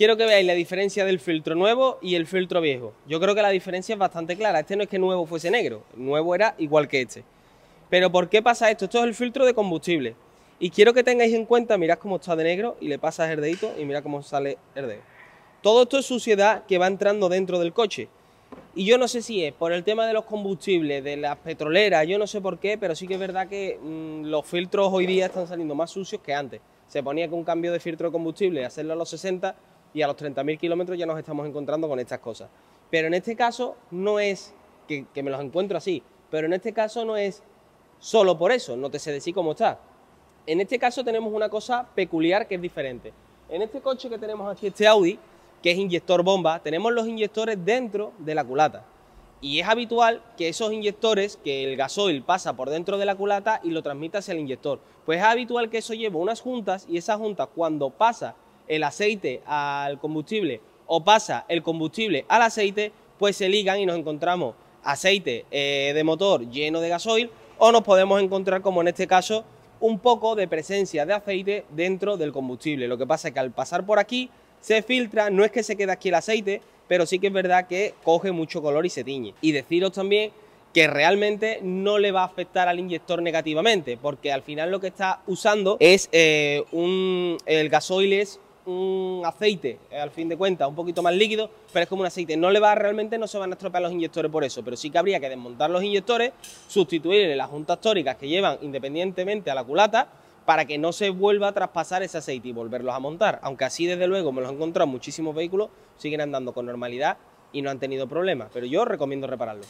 Quiero que veáis la diferencia del filtro nuevo y el filtro viejo. Yo creo que la diferencia es bastante clara. Este no es que nuevo fuese negro, nuevo era igual que este. Pero ¿por qué pasa esto? Esto es el filtro de combustible. Y quiero que tengáis en cuenta, mirad cómo está de negro y le pasas el dedito y mirad cómo sale el Todo esto es suciedad que va entrando dentro del coche. Y yo no sé si es por el tema de los combustibles, de las petroleras, yo no sé por qué, pero sí que es verdad que mm, los filtros hoy día están saliendo más sucios que antes. Se ponía que un cambio de filtro de combustible, hacerlo a los 60, y a los 30.000 kilómetros ya nos estamos encontrando con estas cosas. Pero en este caso no es que, me los encuentro así, pero en este caso no es solo por eso, no te sé decir cómo está. En este caso tenemos una cosa peculiar que es diferente. En este coche que tenemos aquí, este Audi, que es inyector bomba, tenemos los inyectores dentro de la culata. Y es habitual que esos inyectores, que el gasoil pasa por dentro de la culata y lo transmita hacia el inyector. Pues es habitual que eso lleve unas juntas y esas juntas cuando pasa el aceite al combustible o pasa el combustible al aceite, pues se ligan y nos encontramos aceite eh, de motor lleno de gasoil o nos podemos encontrar, como en este caso, un poco de presencia de aceite dentro del combustible. Lo que pasa es que al pasar por aquí se filtra, no es que se quede aquí el aceite, pero sí que es verdad que coge mucho color y se tiñe. Y deciros también que realmente no le va a afectar al inyector negativamente, porque al final lo que está usando es eh, un, el gasoil es un aceite, eh, al fin de cuentas, un poquito más líquido, pero es como un aceite. No le va realmente, no se van a estropear los inyectores por eso, pero sí que habría que desmontar los inyectores, sustituirle las juntas tóricas que llevan independientemente a la culata para que no se vuelva a traspasar ese aceite y volverlos a montar. Aunque así, desde luego, me los he encontrado muchísimos vehículos, siguen andando con normalidad y no han tenido problemas, pero yo recomiendo repararlo